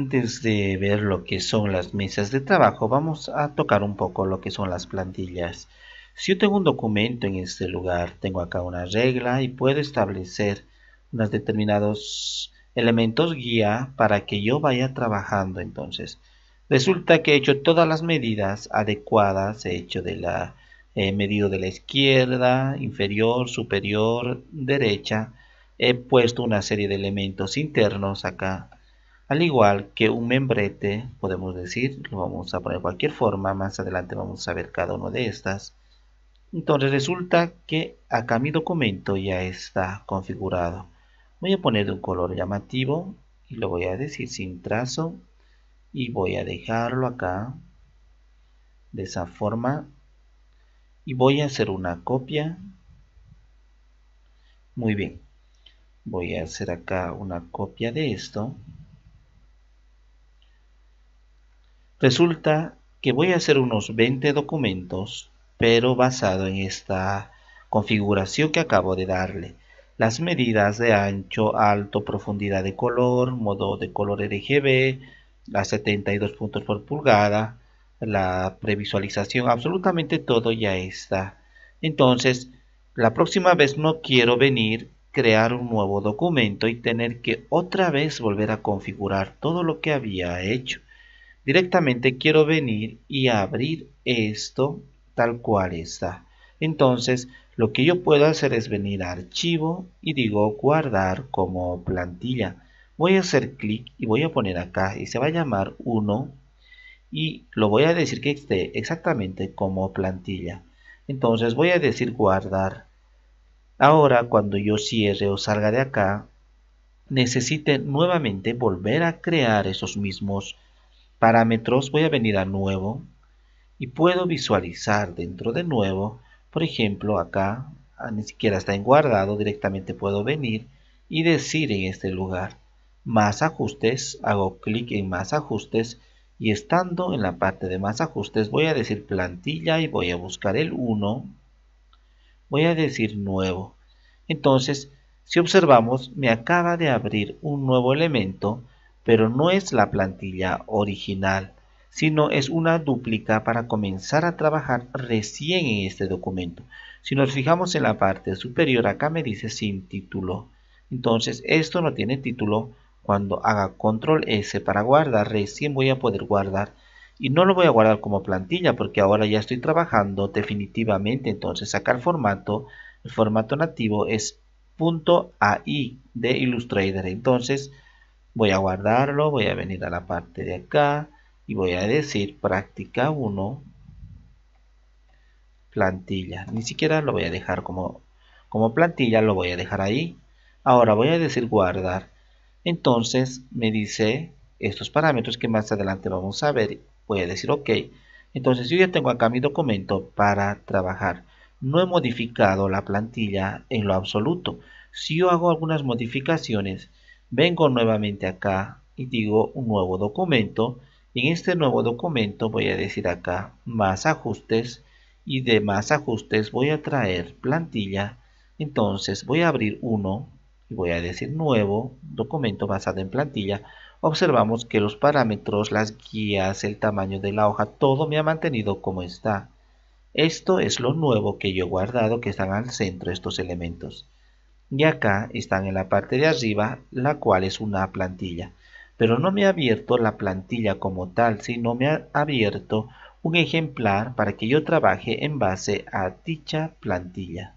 Antes de ver lo que son las mesas de trabajo, vamos a tocar un poco lo que son las plantillas. Si yo tengo un documento en este lugar, tengo acá una regla y puedo establecer unos determinados elementos guía para que yo vaya trabajando entonces. Resulta que he hecho todas las medidas adecuadas, he hecho de la he medido de la izquierda, inferior, superior, derecha. He puesto una serie de elementos internos acá al igual que un membrete podemos decir lo vamos a poner cualquier forma más adelante vamos a ver cada uno de estas entonces resulta que acá mi documento ya está configurado voy a poner un color llamativo y lo voy a decir sin trazo y voy a dejarlo acá de esa forma y voy a hacer una copia muy bien voy a hacer acá una copia de esto Resulta que voy a hacer unos 20 documentos, pero basado en esta configuración que acabo de darle. Las medidas de ancho, alto, profundidad de color, modo de color RGB, las 72 puntos por pulgada, la previsualización, absolutamente todo ya está. Entonces, la próxima vez no quiero venir, crear un nuevo documento y tener que otra vez volver a configurar todo lo que había hecho directamente quiero venir y abrir esto tal cual está. Entonces, lo que yo puedo hacer es venir a archivo y digo guardar como plantilla. Voy a hacer clic y voy a poner acá y se va a llamar 1 y lo voy a decir que esté exactamente como plantilla. Entonces voy a decir guardar. Ahora cuando yo cierre o salga de acá, necesite nuevamente volver a crear esos mismos parámetros voy a venir a nuevo y puedo visualizar dentro de nuevo, por ejemplo acá, ah, ni siquiera está en guardado, directamente puedo venir y decir en este lugar más ajustes, hago clic en más ajustes y estando en la parte de más ajustes voy a decir plantilla y voy a buscar el 1, voy a decir nuevo. Entonces, si observamos, me acaba de abrir un nuevo elemento pero no es la plantilla original, sino es una duplica para comenzar a trabajar recién en este documento. Si nos fijamos en la parte superior, acá me dice sin título. Entonces, esto no tiene título. Cuando haga control S para guardar, recién voy a poder guardar. Y no lo voy a guardar como plantilla porque ahora ya estoy trabajando definitivamente. Entonces, sacar formato, el formato nativo es .ai de Illustrator. Entonces, voy a guardarlo, voy a venir a la parte de acá y voy a decir práctica 1 plantilla, ni siquiera lo voy a dejar como, como plantilla, lo voy a dejar ahí, ahora voy a decir guardar, entonces me dice estos parámetros que más adelante vamos a ver, voy a decir ok, entonces yo ya tengo acá mi documento para trabajar, no he modificado la plantilla en lo absoluto, si yo hago algunas modificaciones, vengo nuevamente acá y digo un nuevo documento. En este nuevo documento voy a decir acá más ajustes y de más ajustes voy a traer plantilla. Entonces voy a abrir uno y voy a decir nuevo documento basado en plantilla. Observamos que los parámetros, las guías, el tamaño de la hoja, todo me ha mantenido como está. Esto es lo nuevo que yo he guardado que están al centro estos elementos y acá están en la parte de arriba, la cual es una plantilla. Pero no me ha abierto la plantilla como tal, sino me ha abierto un ejemplar para que yo trabaje en base a dicha plantilla.